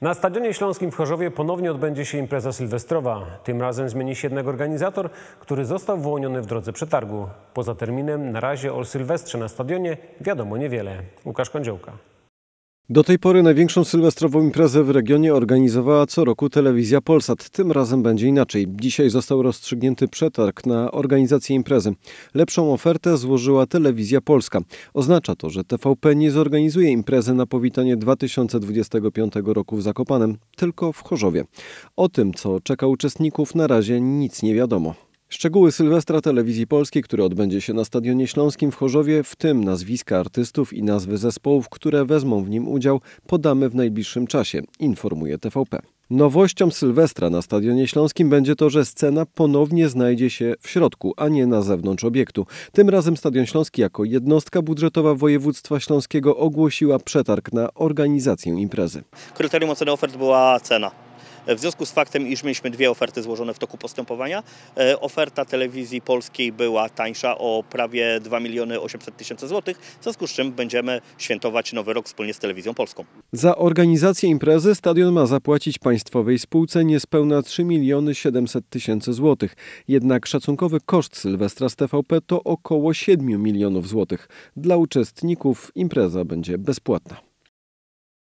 Na Stadionie Śląskim w Chorzowie ponownie odbędzie się impreza sylwestrowa. Tym razem zmieni się jednak organizator, który został wyłoniony w drodze przetargu. Poza terminem na razie o sylwestrze na stadionie wiadomo niewiele. Łukasz Kądziołka. Do tej pory największą sylwestrową imprezę w regionie organizowała co roku telewizja Polsat. Tym razem będzie inaczej. Dzisiaj został rozstrzygnięty przetarg na organizację imprezy. Lepszą ofertę złożyła telewizja Polska. Oznacza to, że TVP nie zorganizuje imprezy na powitanie 2025 roku w Zakopanem, tylko w Chorzowie. O tym, co czeka uczestników, na razie nic nie wiadomo. Szczegóły Sylwestra Telewizji Polskiej, który odbędzie się na Stadionie Śląskim w Chorzowie, w tym nazwiska artystów i nazwy zespołów, które wezmą w nim udział, podamy w najbliższym czasie, informuje TVP. Nowością Sylwestra na Stadionie Śląskim będzie to, że scena ponownie znajdzie się w środku, a nie na zewnątrz obiektu. Tym razem Stadion Śląski jako jednostka budżetowa województwa śląskiego ogłosiła przetarg na organizację imprezy. Kryterium oceny ofert była cena. W związku z faktem, iż mieliśmy dwie oferty złożone w toku postępowania, e, oferta telewizji polskiej była tańsza o prawie 2 miliony 800 tysięcy złotych, w związku z czym będziemy świętować Nowy Rok wspólnie z Telewizją Polską. Za organizację imprezy stadion ma zapłacić państwowej spółce niespełna 3 miliony 700 tysięcy złotych. Jednak szacunkowy koszt Sylwestra z TVP to około 7 milionów złotych. Dla uczestników impreza będzie bezpłatna.